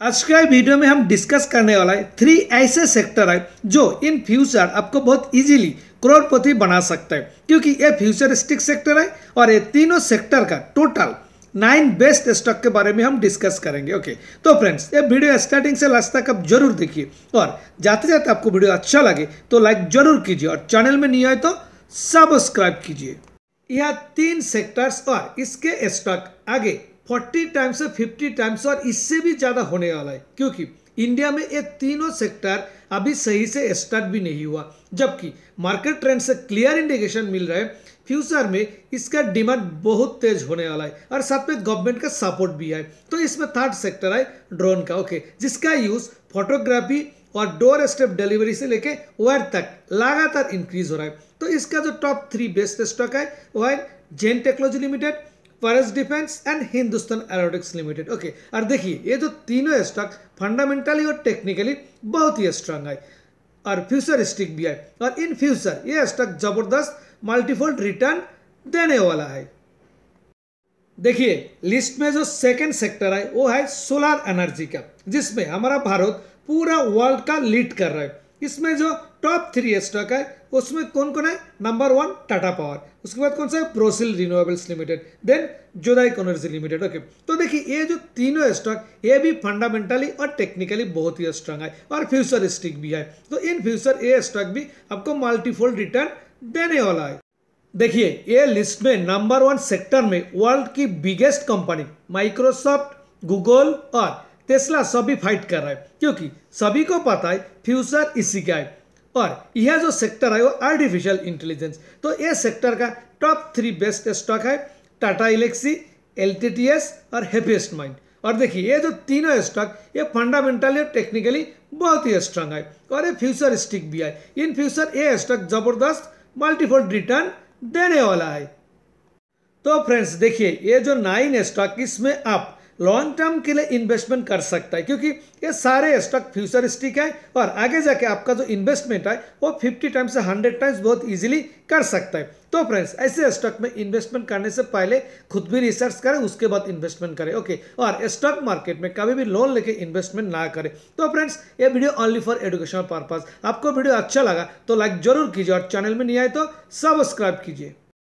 आज के वीडियो में हम डिस्कस करने वाला है थ्री ऐसे सेक्टर है जो इन फ्यूचर आपको बहुत इजीली करोड़पति बना सकते हैं क्योंकि ये फ्यूचरिस्टिक सेक्टर है और ये तीनों सेक्टर का टोटल नाइन बेस्ट स्टॉक के बारे में हम डिस्कस करेंगे ओके तो फ्रेंड्स ये वीडियो स्टार्टिंग से लास्ट तक आप जरूर देखिए और जाते जाते आपको वीडियो अच्छा लगे तो लाइक जरूर कीजिए और चैनल में नहीं आए तो सब्सक्राइब कीजिए यह तीन सेक्टर्स और इसके स्टॉक आगे फोर्टी टाइम्स से फिफ्टी टाइम्स और इससे भी ज़्यादा होने वाला है क्योंकि इंडिया में ये तीनों सेक्टर अभी सही से स्टार्ट भी नहीं हुआ जबकि मार्केट ट्रेंड से क्लियर इंडिकेशन मिल रहा है फ्यूचर में इसका डिमांड बहुत तेज होने वाला है और साथ में गवर्नमेंट का सपोर्ट भी है तो इसमें थर्ड सेक्टर है ड्रोन का ओके जिसका यूज़ फोटोग्राफी और डोर स्टेप डिलीवरी से लेके वायर तक लगातार इंक्रीज हो रहा है तो इसका जो टॉप थ्री बेस्ट स्टॉक है वह Zen technology limited Paras defence and Hindustan aeronautics limited okay और देखिए ये जो तीनों स्टॉक फंडामेंटली और टेक्निकली बहुत ही स्ट्रांग है और फ्यूचरिस्टिक भी है और इन फ्यूचर ये स्टॉक जबरदस्त मल्टीफोल्ड रिटर्न देने वाला है देखिए लिस्ट में जो सेकेंड सेक्टर है वो है सोलर एनर्जी का जिसमें हमारा भारत पूरा वर्ल्ड का लीड कर रहा है इसमें जो टॉप थ्री स्टॉक है उसमें कौन कौन है नंबर वन टाटा पावर उसके बाद कौन सा है Borosil renewables limited then Zodiac energy limited okay तो देखिए ये जो तीनों स्टॉक ये भी फंडामेंटली और टेक्निकली बहुत ही स्ट्रांग है और फ्यूचरिस्टिक भी है तो इन फ्यूचर ये स्टॉक भी आपको मल्टीफोल्ड रिटर्न देने वाला है देखिए ये लिस्ट में नंबर वन सेक्टर में वर्ल्ड की बिगेस्ट कंपनी माइक्रोसॉफ्ट गूगल और टेस्ला सभी फाइट कर रहा है क्योंकि सभी को पता है फ्यूचर इसी का है और यह जो सेक्टर है वो आर्टिफिशियल इंटेलिजेंस तो ये सेक्टर का टॉप थ्री बेस्ट स्टॉक है टाटा इलेक्सी एल और हैप्पीएस्ट माइंड और देखिए ये जो तीनों स्टॉक ये फंडामेंटली और टेक्निकली बहुत ही स्ट्रांग है और ये फ्यूचर स्टिक भी है इन फ्यूचर ये स्टॉक जबरदस्त मल्टीफोल्ड रिटर्न देने वाला है तो फ्रेंड्स देखिए ये जो नाइन स्टॉक इसमें आप लॉन्ग टर्म के लिए इन्वेस्टमेंट कर सकता है क्योंकि ये सारे स्टॉक फ्यूचरिस्टिक है और आगे जाके आपका जो इन्वेस्टमेंट है वो 50 टाइम्स से 100 टाइम्स बहुत इजीली कर सकता है तो फ्रेंड्स ऐसे स्टॉक में इन्वेस्टमेंट करने से पहले खुद भी रिसर्च करें उसके बाद इन्वेस्टमेंट करें ओके और स्टॉक मार्केट में कभी भी लोन लेके इन्वेस्टमेंट ना करें तो फ्रेंड्स ये video only for educational purpose आपको वीडियो अच्छा लगा तो लाइक जरूर कीजिए और चैनल में नहीं आए तो सब्सक्राइब कीजिए